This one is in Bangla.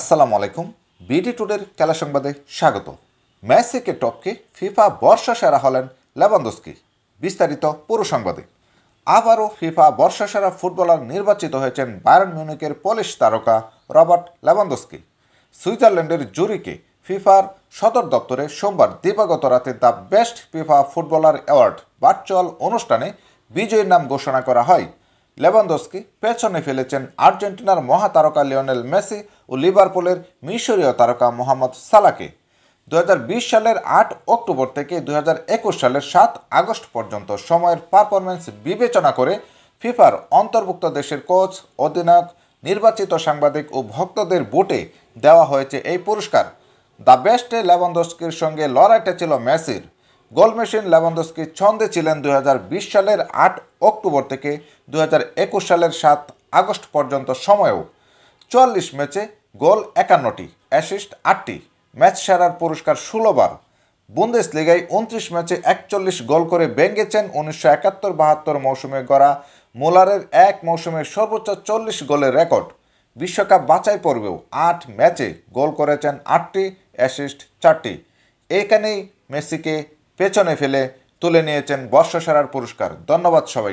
আসসালামু আলাইকুম বিডি টুডের খেলা সংবাদে স্বাগত মেসিকে টপকে ফিফা বর্ষা সেরা হলেন লেবান্দস্কি বিস্তারিত পুরো সংবাদে আবারও ফিফা বর্ষা সেরা ফুটবলার নির্বাচিত হয়েছেন বায়ার্ন মিউনিকের পোলিশ তারকা রবার্ট লেবান্দস্কি সুইজারল্যান্ডের জুরিকে ফিফার সদর দপ্তরে সোমবার দিবাগত রাতে the best FIFA footballer award virtual অনুষ্ঠানে বিজয়ীর নাম ঘোষণা করা হয় লেভানদোসকি পেছনে ফেলেছেন আর্জেন্টিনার মহাতারকা লিওনেল মেসি ও লিভারপুলের মিশরীয় তারকা মোহাম্মদ সালাকে দু সালের আট অক্টোবর থেকে দু সালের সাত আগস্ট পর্যন্ত সময়ের পারফরমেন্স বিবেচনা করে ফিফার অন্তর্ভুক্ত দেশের কোচ অধিনায়ক নির্বাচিত সাংবাদিক ও ভক্তদের বোটে দেওয়া হয়েছে এই পুরস্কার দ্য বেস্টে লেভানদোস্কির সঙ্গে লড়াইটা ছিল মেসির গোল মেশিন লেভানদস্কি ছন্দে ছিলেন দু সালের আট অক্টোবর থেকে দু সালের সাত আগস্ট পর্যন্ত সময়েও চুয়াল্লিশ ম্যাচে গোল একান্নটি অ্যাসিস্ট আটটি ম্যাচ সেরার পুরস্কার ষোলোবার বুন্দেশ লিগায় উনত্রিশ ম্যাচে একচল্লিশ গোল করে ভেঙেছেন উনিশশো একাত্তর বাহাত্তর মৌসুমে গড়া মোলারের এক মৌসুমে সর্বোচ্চ চল্লিশ গোলের রেকর্ড বিশ্বকাপ বাছাই পর্বেও আট ম্যাচে গোল করেছেন আটটি অ্যাসিস্ট চারটি এখানেই মেসিকে পেছনে ফেলে তুলে নিয়েছেন বর্ষসেরার পুরস্কার ধন্যবাদ সবাই